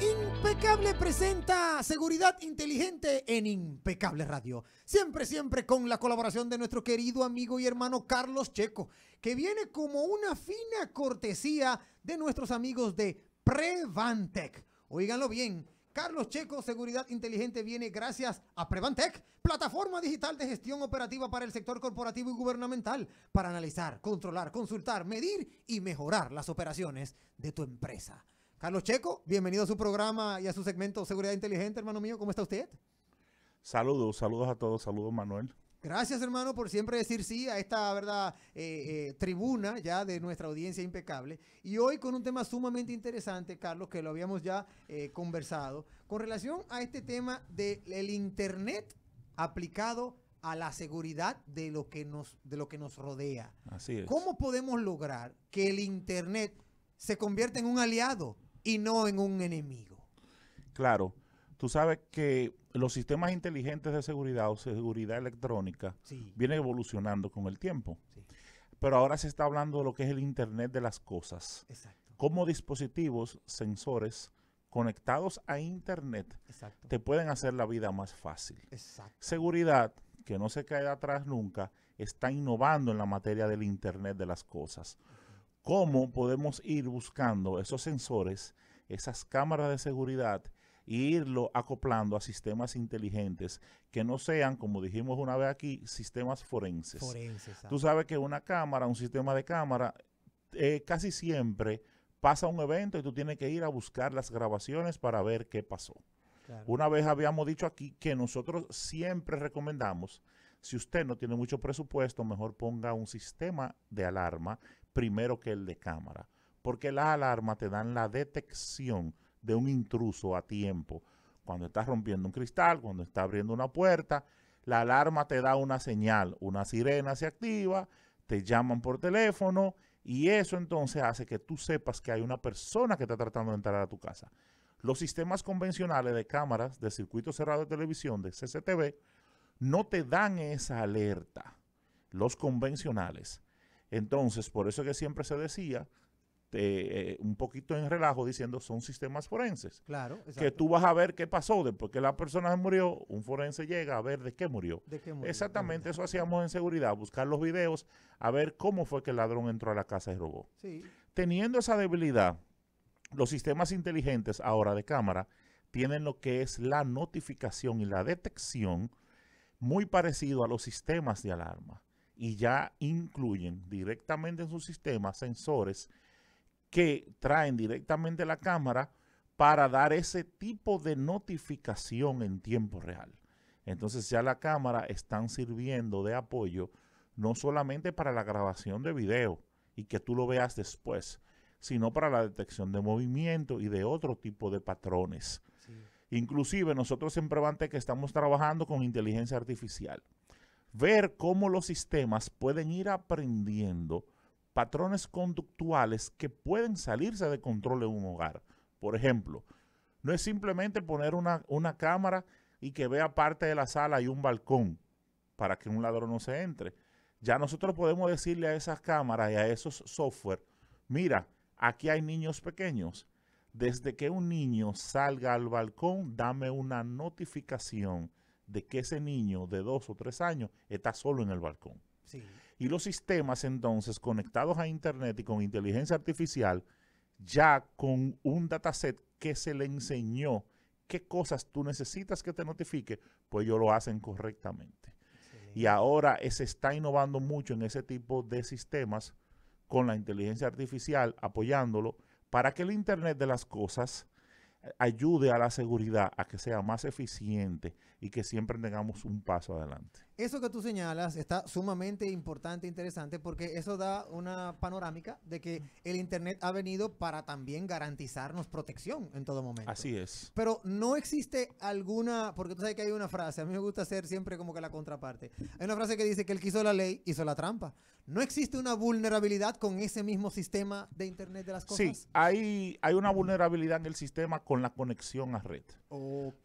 Impecable presenta Seguridad Inteligente en Impecable Radio. Siempre, siempre con la colaboración de nuestro querido amigo y hermano Carlos Checo, que viene como una fina cortesía de nuestros amigos de Prevantec. Oíganlo bien. Carlos Checo, Seguridad Inteligente viene gracias a Prevantec, plataforma digital de gestión operativa para el sector corporativo y gubernamental, para analizar, controlar, consultar, medir y mejorar las operaciones de tu empresa. Carlos Checo, bienvenido a su programa y a su segmento Seguridad Inteligente, hermano mío. ¿Cómo está usted? Saludos, saludos a todos, saludos Manuel. Gracias, hermano, por siempre decir sí a esta, ¿verdad?, eh, eh, tribuna ya de nuestra audiencia impecable. Y hoy con un tema sumamente interesante, Carlos, que lo habíamos ya eh, conversado, con relación a este tema del Internet aplicado a la seguridad de lo que nos, de lo que nos rodea. Así es. ¿Cómo podemos lograr que el Internet se convierta en un aliado y no en un enemigo. Claro, tú sabes que los sistemas inteligentes de seguridad o seguridad electrónica vienen evolucionando con el tiempo. Pero ahora se está hablando de lo que es el Internet de las cosas. Exacto. dispositivos, sensores conectados a Internet te pueden hacer la vida más fácil. Exacto. Seguridad, que no se cae atrás nunca, está innovando en la materia del Internet de las cosas cómo podemos ir buscando esos sensores, esas cámaras de seguridad e irlo acoplando a sistemas inteligentes que no sean, como dijimos una vez aquí, sistemas forenses. forenses Tú ah. sabes que una cámara, un sistema de cámara, eh, casi siempre pasa un evento y tú tienes que ir a buscar las grabaciones para ver qué pasó. Una vez habíamos dicho aquí que nosotros siempre recomendamos, si usted no tiene mucho presupuesto, mejor ponga un sistema de alarma primero que el de cámara, porque las alarmas te dan la detección de un intruso a tiempo. Cuando estás rompiendo un cristal, cuando estás abriendo una puerta, la alarma te da una señal, una sirena se activa, te llaman por teléfono y eso entonces hace que tú sepas que hay una persona que está tratando de entrar a tu casa. Los sistemas convencionales de cámaras de circuito cerrado de televisión, de CCTV, no te dan esa alerta. Los convencionales. Entonces, por eso es que siempre se decía, eh, un poquito en relajo, diciendo son sistemas forenses. Claro, exacto. Que tú vas a ver qué pasó, después que la persona murió, un forense llega a ver de qué murió. Exactamente, eso hacíamos en seguridad, buscar los videos, a ver cómo fue que el ladrón entró a la casa y robó. Sí. Teniendo esa debilidad, los sistemas inteligentes ahora de cámara tienen lo que es la notificación y la detección muy parecido a los sistemas de alarma y ya incluyen directamente en su sistema sensores que traen directamente la cámara para dar ese tipo de notificación en tiempo real. Entonces ya la cámara están sirviendo de apoyo no solamente para la grabación de video y que tú lo veas después, sino para la detección de movimiento y de otro tipo de patrones. Inclusive nosotros en Prevante que estamos trabajando con inteligencia artificial ver cómo los sistemas pueden ir aprendiendo patrones conductuales que pueden salirse de control en un hogar. Por ejemplo, no es simplemente poner una, cámara y que vea parte de la sala y un balcón para que un ladrón no se entre. Ya nosotros podemos decirle a esas cámaras y a esos software, mira, aquí hay niños pequeños. Desde que un niño salga al balcón, dame una notificación de que ese niño de dos o tres años está solo en el balcón. Y los sistemas entonces conectados a Internet y con inteligencia artificial, ya con un dataset que se le enseñó qué cosas tú necesitas que te notifique, pues ellos lo hacen correctamente. Y ahora eh, se está innovando mucho en ese tipo de sistemas con la inteligencia artificial apoyándolo para que el Internet de las cosas ayude a la seguridad a que sea más eficiente y que siempre tengamos un paso adelante. Eso que tú señalas está sumamente importante e interesante porque eso da una panorámica de que el Internet ha venido para también garantizarnos protección en todo momento. Así es. Pero no existe alguna, porque tú sabes que hay una frase, a mí me gusta hacer siempre como que la contraparte. Hay una frase que dice que el que hizo la ley hizo la trampa. ¿No existe una vulnerabilidad con ese mismo sistema de Internet de las cosas? Sí, hay, hay una vulnerabilidad en el sistema con la conexión a red.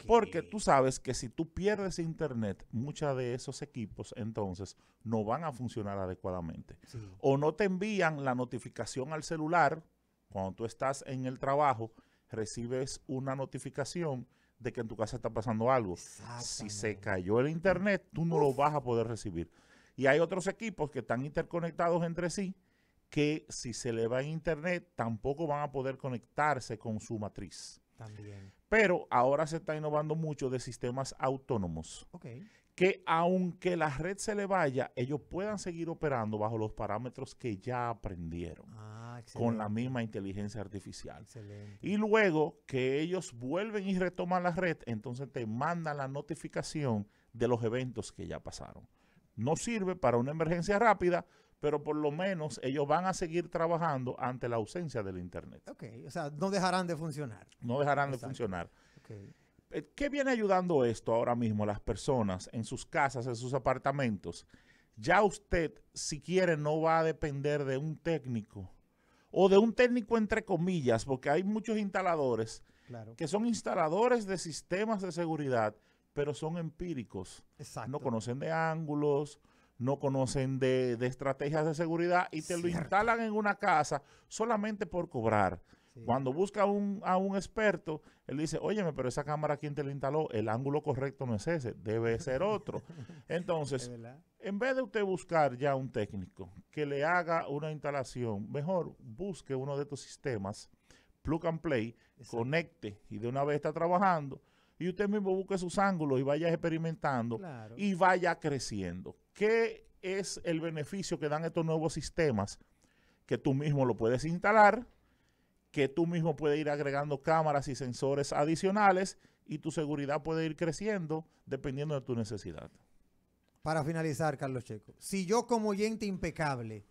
Porque tú sabes que si tú pierdes internet, muchos de esos equipos entonces no van a funcionar adecuadamente. O no te envían la notificación al celular cuando tú estás en el trabajo, recibes una notificación de que en tu casa está pasando algo. Si se cayó el internet, tú no lo vas a poder recibir. Y hay otros equipos que están interconectados entre sí que si se le va a internet tampoco van a poder conectarse con su matriz. Pero ahora se está innovando mucho de sistemas autónomos. Que aunque la red se le vaya, ellos puedan seguir operando bajo los parámetros que ya aprendieron. Ah, con la misma inteligencia artificial. Y luego que ellos vuelven y retoman la red, entonces te mandan la notificación de los eventos que ya pasaron. No sirve para una emergencia rápida, pero por lo menos ellos van a seguir trabajando ante la ausencia del Internet. Ok, o sea, no dejarán de funcionar. No dejarán de funcionar. Okay. Eh, ¿Qué viene ayudando esto ahora mismo a las personas en sus casas, en sus apartamentos? Ya usted, si quiere, no va a depender de un técnico o de un técnico entre comillas, porque hay muchos instaladores que son instaladores de sistemas de seguridad, pero son empíricos. Exacto. No conocen de ángulos, no conocen de, de estrategias de seguridad y te lo instalan en una casa solamente por cobrar. Cuando busca un, a un experto, él dice, óyeme, pero esa cámara, ¿quién te la instaló? El ángulo correcto no es ese, debe ser otro. Entonces, en vez de usted buscar ya un técnico que le haga una instalación, mejor busque uno de estos sistemas, plug and play, conecte y de una vez está trabajando y usted mismo busque sus ángulos y vaya experimentando y vaya creciendo. ¿Qué es el beneficio que dan estos nuevos sistemas? Que tú mismo lo puedes instalar, que tú mismo puedes ir agregando cámaras y sensores adicionales y tu seguridad puede ir creciendo dependiendo de tu necesidad. Para finalizar, Carlos Checo, si yo como oyente impecable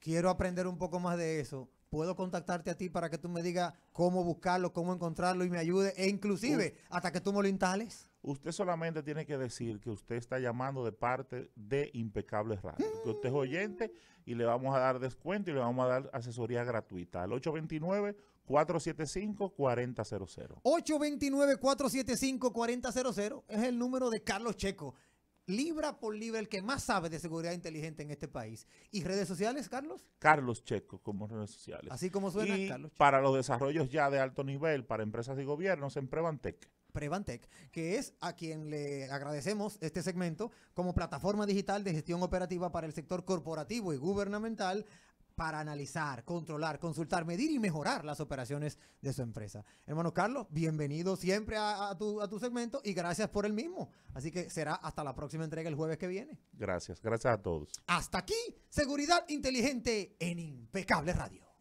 quiero aprender un poco más de eso, puedo contactarte a ti para que tú me digas cómo buscarlo, cómo encontrarlo y me ayude, e inclusive hasta que tú me lo instales. Usted solamente tiene que decir que usted está llamando de parte de Impecable Radio, que usted es oyente y le vamos a dar descuento y le vamos a dar asesoría gratuita al 829 475-4000. 829-475-4000 es el número de Carlos Checo libra por libra el que más sabe de seguridad inteligente en este país. ¿Y redes sociales, Carlos? Carlos Checo, como redes sociales. Así como suena, Carlos Checo. Para los desarrollos ya de alto nivel, para empresas y gobiernos, en Prevantec. Prevantec, que es a quien le agradecemos este segmento como plataforma digital de gestión operativa para el sector corporativo y gubernamental para analizar, controlar, consultar, medir y mejorar las operaciones de su empresa. Hermano Carlos, bienvenido siempre a, a, tu, segmento y gracias por el mismo. Así que será hasta la próxima entrega el jueves que viene. Gracias, gracias a todos. Hasta aquí, Seguridad Inteligente en Impecable Radio.